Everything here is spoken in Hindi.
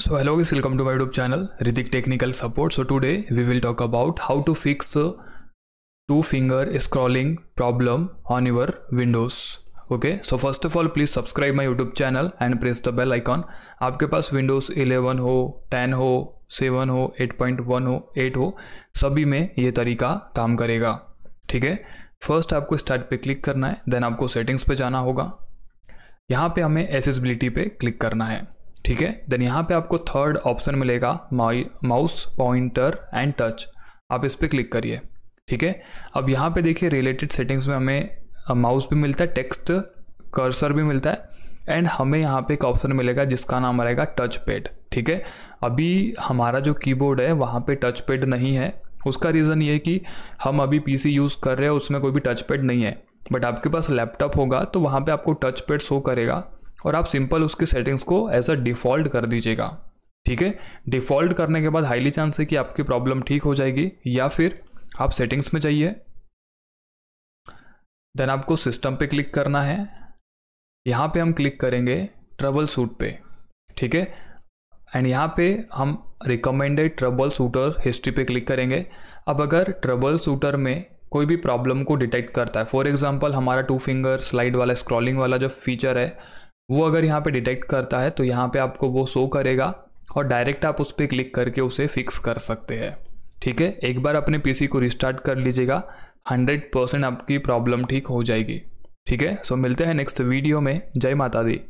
so hello guys welcome to YouTube channel Ridik technical support so today we will talk about how to fix two finger scrolling problem on your Windows okay so first of all please subscribe my YouTube channel and press the bell icon आपके पास विंडोज इलेवन हो टेन हो सेवन हो एट पॉइंट वन हो एट हो सभी में ये तरीका काम करेगा ठीक है फर्स्ट आपको स्टार्ट पे क्लिक करना है देन आपको सेटिंग्स पे जाना होगा यहाँ पे हमें एसेसिबिलिटी पे क्लिक करना है ठीक है देन यहाँ पे आपको थर्ड ऑप्शन मिलेगा माउस पॉइंटर एंड टच आप इस पर क्लिक करिए ठीक है अब यहाँ पे देखिए रिलेटेड सेटिंग्स में हमें माउस भी मिलता है टेक्स्ट कर्सर भी मिलता है एंड हमें यहाँ पे एक ऑप्शन मिलेगा जिसका नाम रहेगा टच पैड ठीक है अभी हमारा जो कीबोर्ड है वहाँ पे टच पैड नहीं है उसका रीज़न ये कि हम अभी पीसी यूज़ कर रहे हैं उसमें कोई भी टच पैड नहीं है बट आपके पास लैपटॉप होगा तो वहाँ पे आपको टच पैड शो करेगा और आप सिंपल उसकी सेटिंग्स को एज अ डिफ़ॉल्ट कर दीजिएगा ठीक है डिफ़ॉल्ट करने के बाद हाईली चांस है कि आपकी प्रॉब्लम ठीक हो जाएगी या फिर आप सेटिंग्स में जाइए देन आपको सिस्टम पे क्लिक करना है यहाँ पे हम क्लिक करेंगे ट्रबल सूट पे ठीक है एंड यहाँ पे हम रिकमेंडेड ट्रबल सूटर हिस्ट्री पे क्लिक करेंगे अब अगर ट्रबल सूटर में कोई भी प्रॉब्लम को डिटेक्ट करता है फॉर एग्जाम्पल हमारा टू फिंगर स्लाइड वाला स्क्रॉलिंग वाला जो फीचर है वो अगर यहाँ पे डिटेक्ट करता है तो यहाँ पे आपको वो शो करेगा और डायरेक्ट आप उस पर क्लिक करके उसे फिक्स कर सकते हैं ठीक है एक बार अपने पीसी को रिस्टार्ट कर लीजिएगा हंड्रेड परसेंट आपकी प्रॉब्लम ठीक हो जाएगी ठीक है सो मिलते हैं नेक्स्ट वीडियो में जय माता दी